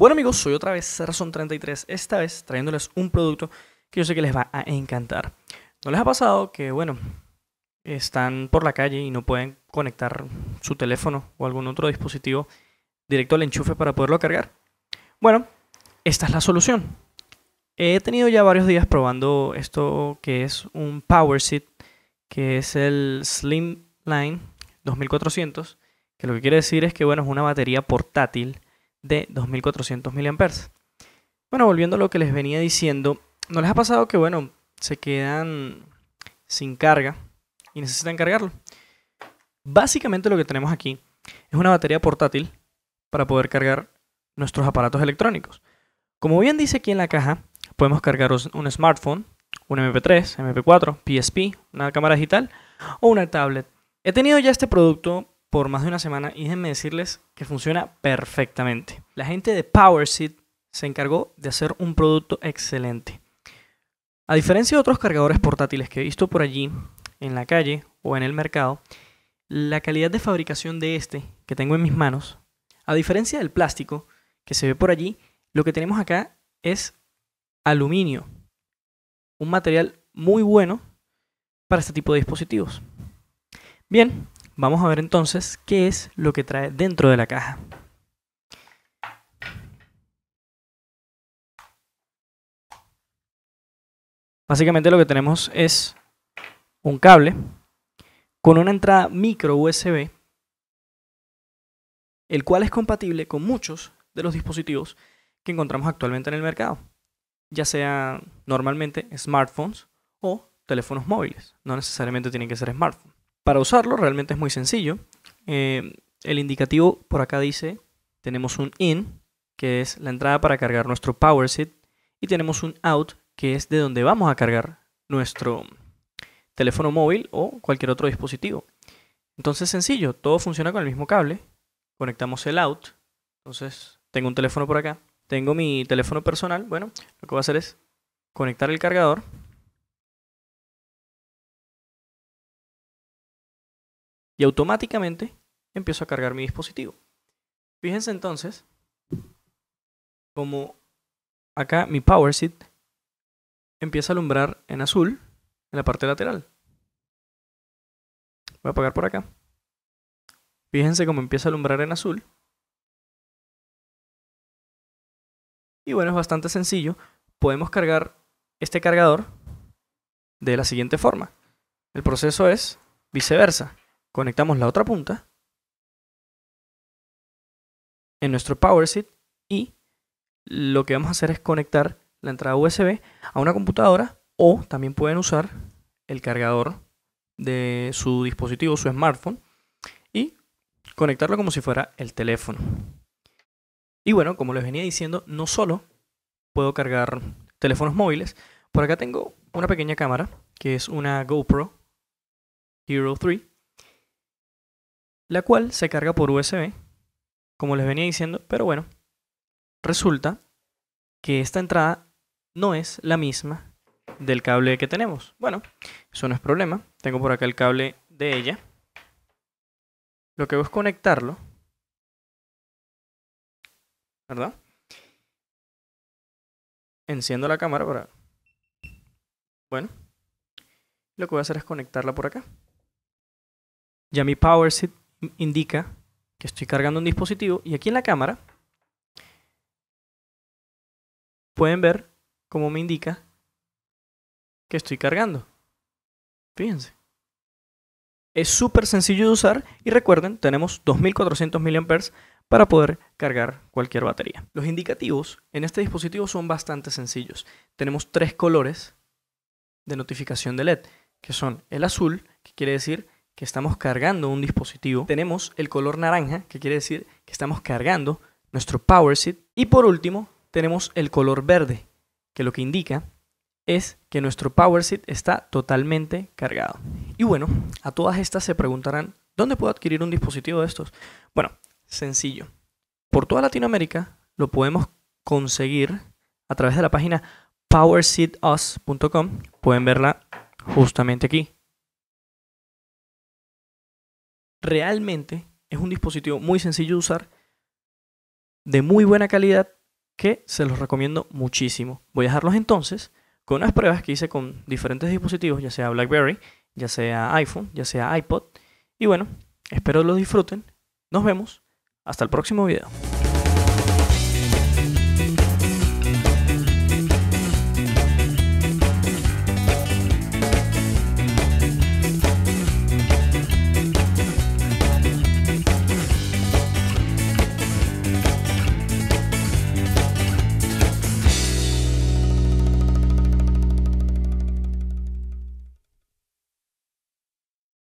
Bueno amigos, soy otra vez razón 33 esta vez trayéndoles un producto que yo sé que les va a encantar. ¿No les ha pasado que, bueno, están por la calle y no pueden conectar su teléfono o algún otro dispositivo directo al enchufe para poderlo cargar? Bueno, esta es la solución. He tenido ya varios días probando esto que es un Power que es el Slimline 2400, que lo que quiere decir es que, bueno, es una batería portátil de 2400 mAh. Bueno, volviendo a lo que les venía diciendo, ¿no les ha pasado que, bueno, se quedan sin carga y necesitan cargarlo? Básicamente lo que tenemos aquí es una batería portátil para poder cargar nuestros aparatos electrónicos. Como bien dice aquí en la caja, podemos cargar un smartphone, un MP3, MP4, PSP, una cámara digital o una tablet. He tenido ya este producto por más de una semana y déjenme decirles que funciona perfectamente. La gente de PowerSeed se encargó de hacer un producto excelente. A diferencia de otros cargadores portátiles que he visto por allí, en la calle o en el mercado, la calidad de fabricación de este que tengo en mis manos, a diferencia del plástico que se ve por allí, lo que tenemos acá es aluminio, un material muy bueno para este tipo de dispositivos. Bien, Vamos a ver entonces qué es lo que trae dentro de la caja. Básicamente lo que tenemos es un cable con una entrada micro USB, el cual es compatible con muchos de los dispositivos que encontramos actualmente en el mercado, ya sean normalmente smartphones o teléfonos móviles, no necesariamente tienen que ser smartphones para usarlo realmente es muy sencillo. Eh, el indicativo por acá dice, tenemos un in, que es la entrada para cargar nuestro PowerSit, y tenemos un out, que es de donde vamos a cargar nuestro teléfono móvil o cualquier otro dispositivo. Entonces sencillo, todo funciona con el mismo cable. Conectamos el out, entonces tengo un teléfono por acá, tengo mi teléfono personal, bueno, lo que voy a hacer es conectar el cargador y automáticamente empiezo a cargar mi dispositivo. Fíjense entonces como acá mi power seat empieza a alumbrar en azul en la parte lateral. Voy a apagar por acá. Fíjense cómo empieza a alumbrar en azul. Y bueno, es bastante sencillo. Podemos cargar este cargador de la siguiente forma. El proceso es viceversa. Conectamos la otra punta en nuestro PowerSeat y lo que vamos a hacer es conectar la entrada USB a una computadora o también pueden usar el cargador de su dispositivo, su smartphone y conectarlo como si fuera el teléfono. Y bueno, como les venía diciendo, no solo puedo cargar teléfonos móviles, por acá tengo una pequeña cámara que es una GoPro Hero 3 la cual se carga por USB, como les venía diciendo, pero bueno, resulta que esta entrada no es la misma del cable que tenemos. Bueno, eso no es problema, tengo por acá el cable de ella. Lo que hago es conectarlo, ¿verdad? Enciendo la cámara para... Bueno, lo que voy a hacer es conectarla por acá. Ya mi power indica que estoy cargando un dispositivo y aquí en la cámara pueden ver cómo me indica que estoy cargando. Fíjense. Es súper sencillo de usar y recuerden, tenemos 2400 mAh para poder cargar cualquier batería. Los indicativos en este dispositivo son bastante sencillos. Tenemos tres colores de notificación de LED, que son el azul, que quiere decir que estamos cargando un dispositivo. Tenemos el color naranja, que quiere decir que estamos cargando nuestro PowerSeed. Y por último, tenemos el color verde, que lo que indica es que nuestro PowerSeed está totalmente cargado. Y bueno, a todas estas se preguntarán, ¿dónde puedo adquirir un dispositivo de estos? Bueno, sencillo. Por toda Latinoamérica lo podemos conseguir a través de la página powerseedus.com. Pueden verla justamente aquí realmente es un dispositivo muy sencillo de usar, de muy buena calidad, que se los recomiendo muchísimo. Voy a dejarlos entonces con unas pruebas que hice con diferentes dispositivos, ya sea BlackBerry, ya sea iPhone, ya sea iPod. Y bueno, espero los disfruten. Nos vemos. Hasta el próximo video.